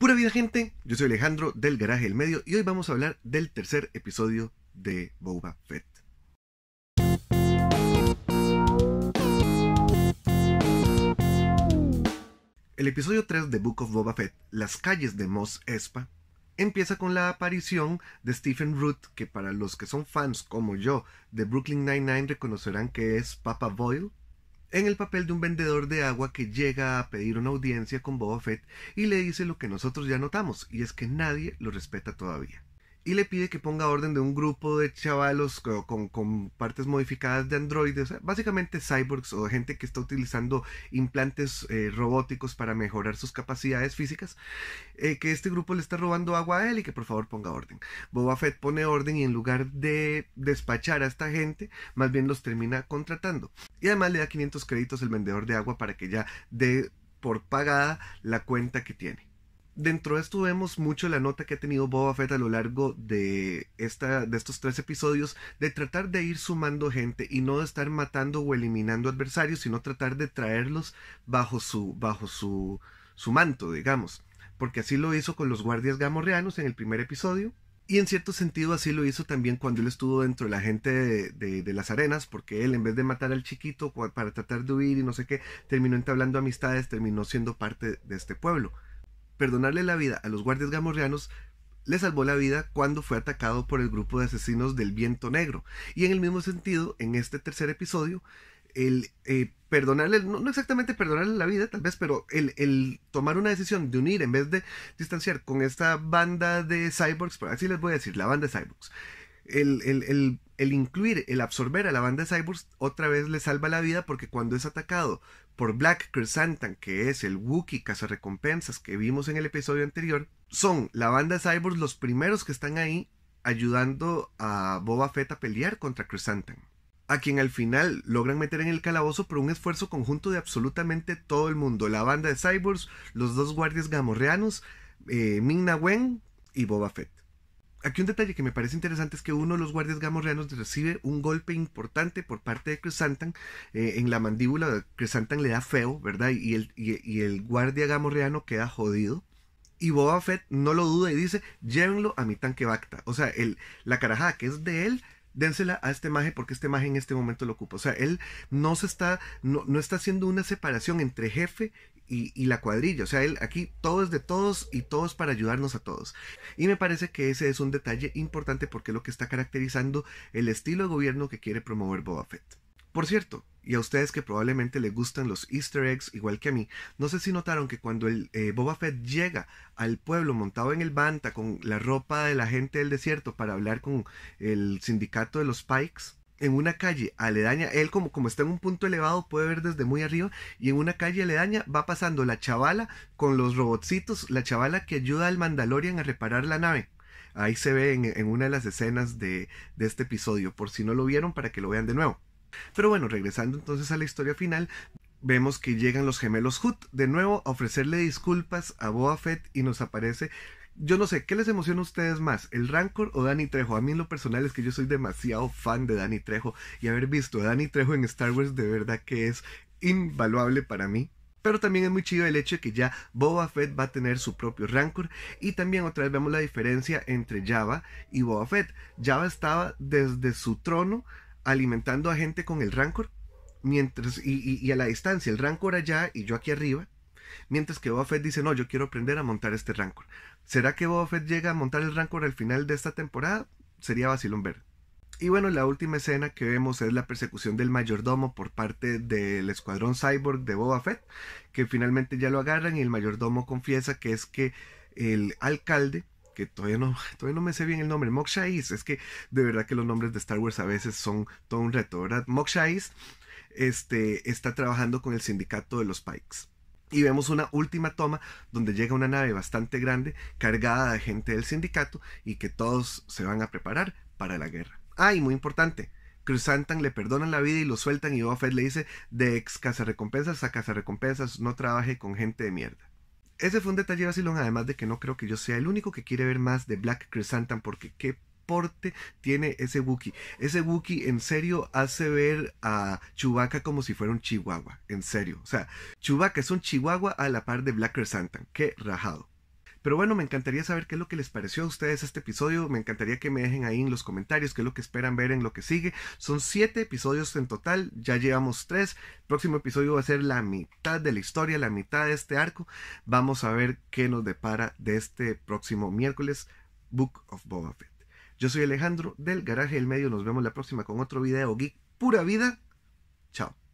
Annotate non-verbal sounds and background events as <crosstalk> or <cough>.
Pura vida gente, yo soy Alejandro del Garaje del Medio y hoy vamos a hablar del tercer episodio de Boba Fett. El episodio 3 de Book of Boba Fett, Las calles de Mos Espa, empieza con la aparición de Stephen Root, que para los que son fans como yo de Brooklyn Nine-Nine reconocerán que es Papa Boyle, en el papel de un vendedor de agua que llega a pedir una audiencia con Boba Fett y le dice lo que nosotros ya notamos, y es que nadie lo respeta todavía. Y le pide que ponga orden de un grupo de chavalos con, partes modificadas de androides, básicamente cyborgs o gente que está utilizando implantes eh, robóticos para mejorar sus capacidades físicas, eh, que este grupo le está robando agua a él y que por favor ponga orden. Boba Fett pone orden y en lugar de despachar a esta gente, más bien los termina contratando. Y además le da 500 créditos el vendedor de agua para que ya dé por pagada la cuenta que tiene. Dentro de esto vemos mucho la nota que ha tenido Boba Fett a lo largo de, esta, de estos tres episodios de tratar de ir sumando gente y no de estar matando o eliminando adversarios, sino tratar de traerlos bajo su, bajo su, su manto, digamos. Porque así lo hizo con los guardias gamorreanos en el primer episodio, y en cierto sentido así lo hizo también cuando él estuvo dentro de la gente de, las arenas, porque él en vez de matar al chiquito para tratar de huir y no sé qué, terminó entablando amistades, terminó siendo parte de este pueblo. Perdonarle la vida a los guardias gamorreanos le salvó la vida cuando fue atacado por el grupo de asesinos del viento negro. Y en el mismo sentido, en este tercer episodio, el eh, perdonarle, no, exactamente perdonarle la vida tal vez, pero el, tomar una decisión de unir en vez de distanciar con esta banda de cyborgs, por así les voy a decir, la banda de cyborgs, el, el, incluir, el absorber a la banda de cyborgs otra vez le salva la vida porque cuando es atacado por Black Chrysanthemum, que es el Wookiee cazarrecompensas que vimos en el episodio anterior, son la banda de cyborgs los primeros que están ahí ayudando a Boba Fett a pelear contra Chrysanthemum a quien al final logran meter en el calabozo por un esfuerzo conjunto de absolutamente todo el mundo. La banda de Cyborgs, los dos guardias gamorreanos, eh, Wen y Boba Fett. Aquí un detalle que me parece interesante es que uno de los guardias gamorreanos recibe un golpe importante por parte de crescentan eh, en la mandíbula. crescentan le da feo, ¿verdad? Y el, el guardia gamorreano queda jodido. Y Boba Fett no lo duda y dice, llévenlo a mi tanque Bacta. O sea, el, la carajada que es de él dénsela a este maje porque este maje en este momento lo ocupa. O sea, él no se está, no, está haciendo una separación entre jefe y, y, la cuadrilla. O sea, él aquí todo es de todos y todos para ayudarnos a todos. Y me parece que ese es un detalle importante porque es lo que está caracterizando el estilo de gobierno que quiere promover Boba Fett. Por cierto, y a ustedes que probablemente les gustan los easter eggs igual que a mí, no sé si notaron que cuando el eh, Boba Fett llega al pueblo montado en el Banta con la ropa de la gente del desierto para hablar con el sindicato de los Pikes, en una calle aledaña, él como, como está en un punto elevado puede ver desde muy arriba y en una calle aledaña va pasando la chavala con los robotcitos, la chavala que ayuda al Mandalorian a reparar la nave. Ahí se ve en, una de las escenas de este episodio, por si no lo vieron, para que lo vean de nuevo. Pero bueno, regresando entonces a la historia final, vemos que llegan los gemelos Hut, de nuevo a ofrecerle disculpas a Boa Fett y nos aparece. Yo no sé, ¿qué les emociona a ustedes más? ¿El Rancor o Danny Trejo? A mí lo personal es que yo soy demasiado fan de Danny Trejo y haber visto a Danny Trejo en Star Wars de verdad que es invaluable para mí. Pero también es muy chido el hecho de que ya Boba Fett va a tener su propio Rancor. Y también otra vez vemos la diferencia entre Java y Boba Fett. Java estaba desde su trono alimentando a gente con el rancor, mientras, y, a la distancia, el rancor allá y yo aquí arriba, mientras que Boba Fett dice, no, yo quiero aprender a montar este rancor. ¿Será que Boba Fett llega a montar el rancor al final de esta temporada? Sería vacilón ver. Y bueno, la última escena que vemos es la persecución del mayordomo por parte del escuadrón cyborg de Boba Fett, que finalmente ya lo agarran y el mayordomo confiesa que es que el alcalde que todavía no, <laughs> todavía no me sé bien el nombre, Mokshais, es que de verdad que los nombres de Star Wars a veces son todo un reto, ¿verdad? este, está trabajando con el sindicato de los Pikes. Y vemos una última toma donde llega una nave bastante grande cargada de gente del sindicato y que todos se van a preparar para la guerra. Ah, y muy importante, Cruzantan le perdonan la vida y lo sueltan y Boba le dice de ex casa recompensas a casa recompensas no trabaje con gente de mierda. Ese fue un detalle vacilón, además de que no creo que yo sea el único que quiere ver más de Black Crescentan, porque qué porte tiene ese Wookiee. Ese Wookie en serio hace ver a Chewbacca como si fuera un chihuahua, en serio. O sea, Chewbacca es un chihuahua a la par de Black Crescentan, qué rajado. Pero bueno, me encantaría saber qué es lo que les pareció a ustedes este episodio. Me encantaría que me dejen ahí en los comentarios qué es lo que esperan ver en lo que sigue. Son siete episodios en total, ya llevamos tres. El próximo episodio va a ser la mitad de la historia, la mitad de este arco. Vamos a ver qué nos depara de este próximo miércoles, Book of Boba Fett. Yo soy Alejandro del Garaje del Medio. Nos vemos la próxima con otro video geek pura vida. Chao.